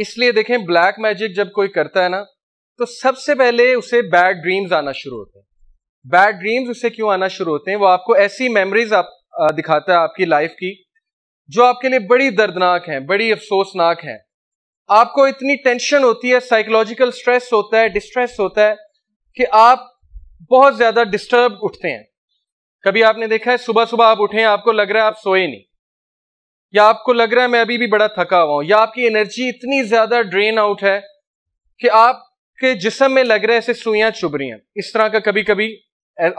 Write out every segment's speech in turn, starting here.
इसलिए देखें black magic जब कोई करता है ना तो सबसे पहले उसे बैड ड्रीम्स आना शुरू होते हैं बैड ड्रीम्स उसे क्यों आना शुरू होते हैं वो आपको ऐसी मेमोरीज आप दिखाता है आपकी लाइफ की जो आपके लिए बड़ी दर्दनाक हैं बड़ी अफसोसनाक हैं आपको इतनी टेंशन होती है साइकोलॉजिकल स्ट्रेस होता है डिस्ट्रेस होता है कि आप बहुत ज्यादा डिस्टर्ब उठते हैं कभी आपने देखा है सुबह सुबह आप उठे आपको लग रहा है आप सोए नहीं या आपको लग रहा है मैं अभी भी बड़ा थका हुआ हूं या आपकी एनर्जी इतनी ज्यादा ड्रेन आउट है कि आपके जिसम में लग रहा है ऐसे सुइयां चुभ रही हैं इस तरह का कभी कभी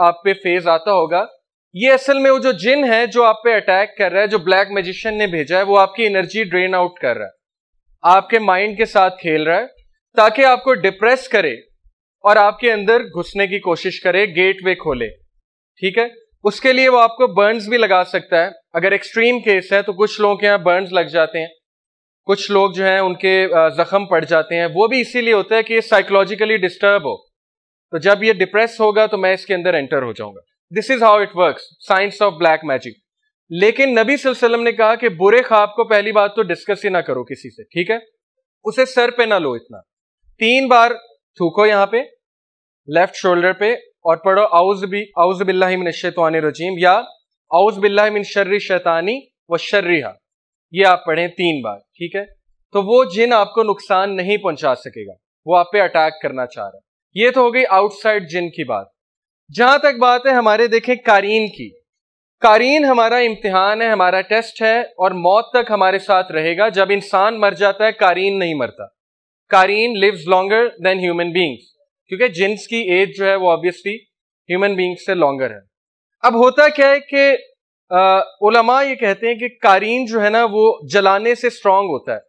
आप पे फेज आता होगा ये असल में वो जो जिन है जो आप पे अटैक कर रहा है जो ब्लैक मेजिशियन ने भेजा है वो आपकी एनर्जी ड्रेन आउट कर रहा है आपके माइंड के साथ खेल रहा है ताकि आपको डिप्रेस करे और आपके अंदर घुसने की कोशिश करे गेटवे खोले ठीक है उसके लिए वो आपको बर्न्स भी लगा सकता है अगर एक्सट्रीम केस है तो कुछ लोगों के यहाँ बर्न्स लग जाते हैं कुछ लोग जो हैं उनके जख्म पड़ जाते हैं वो भी इसीलिए होता है कि ये साइकोलॉजिकली डिस्टर्ब हो तो जब ये डिप्रेस होगा तो मैं इसके अंदर एंटर हो जाऊंगा this is how it work science of black magic लेकिन नबी वसल्लम ने कहा कि बुरे ख्वाब को पहली बात तो डिस्कस ही ना करो किसी से ठीक है उसे सर पे ना लो इतना तीन बार थूको यहाँ पे लेफ्ट शोल्डर पे और पढ़ो आउज बी आउज रजीम या आउज बिल्लामिन शर्र शैतानी व शर्रिहा ये आप पढ़ें तीन बार ठीक है तो वो जिन आपको नुकसान नहीं पहुंचा सकेगा वो आप पे अटैक करना चाह रहा है ये तो हो गई आउटसाइड जिन की बात जहां तक बात है हमारे देखें कारीन की कारीन हमारा इम्तिहान है हमारा टेस्ट है और मौत तक हमारे साथ रहेगा जब इंसान मर जाता है कारीन नहीं मरता कारीन lives longer than human beings क्योंकि जिन्स की एज जो है वो ऑब्वियसली ह्यूमन बींग से लॉन्गर है अब होता क्या है कि उलमा ये कहते हैं कि कारीन जो है ना वो जलाने से स्ट्रांग होता है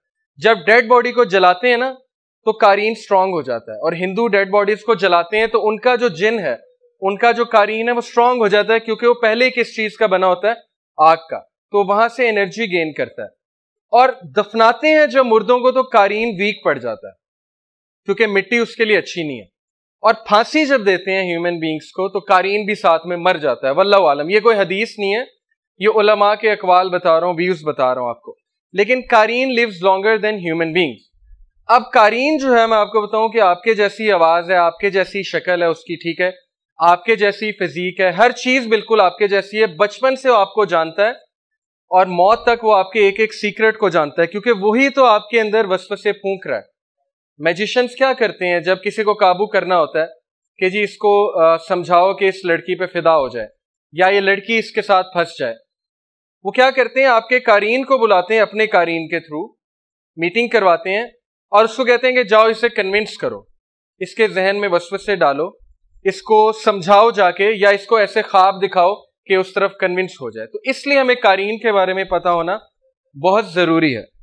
जब डेड बॉडी को जलाते हैं ना तो कारीन स्ट्रांग हो जाता है और हिंदू डेड बॉडीज को जलाते हैं तो उनका जो जिन है उनका जो कारीन है वो स्ट्रांग हो जाता है क्योंकि वो पहले किस चीज का बना होता है आग का तो वहां से एनर्जी गेन करता है और दफनाते हैं जब मुर्दों को तो कारीन वीक पड़ जाता है क्योंकि मिट्टी उसके लिए अच्छी नहीं है और फांसी जब देते हैं ह्यूमन बींग्स को तो कारीन भी साथ में मर जाता है वल्ला आलम ये कोई हदीस नहीं है ये उलमा के अकवाल बता रहा हूँ व्यूज बता रहा हूँ आपको लेकिन कारीन lives longer than human beings अब कारीन जो है मैं आपको बताऊं कि आपके जैसी आवाज़ है आपके जैसी शक्ल है उसकी ठीक है आपके जैसी फिजीक है हर चीज़ बिल्कुल आपके जैसी है बचपन से वो आपको जानता है और मौत तक वो आपके एक एक सीक्रेट को जानता है क्योंकि वही तो आपके अंदर से फूक रहा है मैजिशंस क्या करते हैं जब किसी को काबू करना होता है कि जी इसको समझाओ कि इस लड़की पे फिदा हो जाए या ये लड़की इसके साथ फंस जाए वो क्या करते हैं आपके कारीन को बुलाते हैं अपने कारीन के थ्रू मीटिंग करवाते हैं और उसको कहते हैं कि जाओ इसे कन्विंस करो इसके जहन में से डालो इसको समझाओ जाके या इसको ऐसे ख्वाब दिखाओ कि उस तरफ कन्विंस हो जाए तो इसलिए हमें कारीन के बारे में पता होना बहुत ज़रूरी है